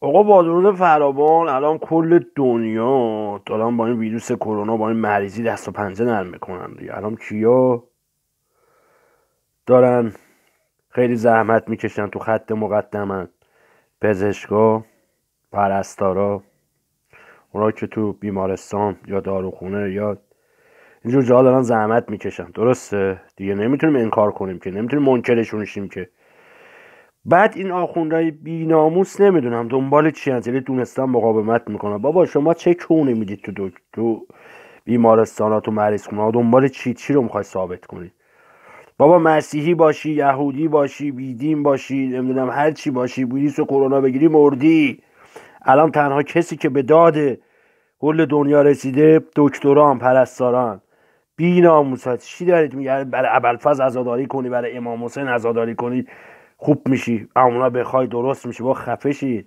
آقا با درود فرابان الان کل دنیا دارن با این ویروس کرونا با این مریضی دست و پنجه نرم میکنن الان کیا دارن خیلی زحمت میکشن تو خط مقدمن پزشکا پرستارا اونا که تو بیمارستان یا داروخونه یا اینجور جا دارن زحمت میکشن درسته دیگه نمیتونیم انکار کنیم که نمیتونیم منکرشون که بعد این آخوندهای بیناموس نمیدونم دنبال چی هست یعنی دونستن مقاومت میکنم بابا شما چه کونه میدید تو, دکتر تو بیمارستان ها تو مریض دنبال چی چی رو میخوای ثابت کنید بابا مسیحی باشی یهودی باشی بیدین باشی نمیدونم هر چی باشی ویروس و کرونا بگیری مردی الان تنها کسی که به داد کل دنیا رسیده دکتران پرستاران بی ناموسات چی دارید میگه برای ابلفز عزاداری کنی برای امام حسین عزاداری کنی خوب میشی اونا بخوای درست میشه با خفه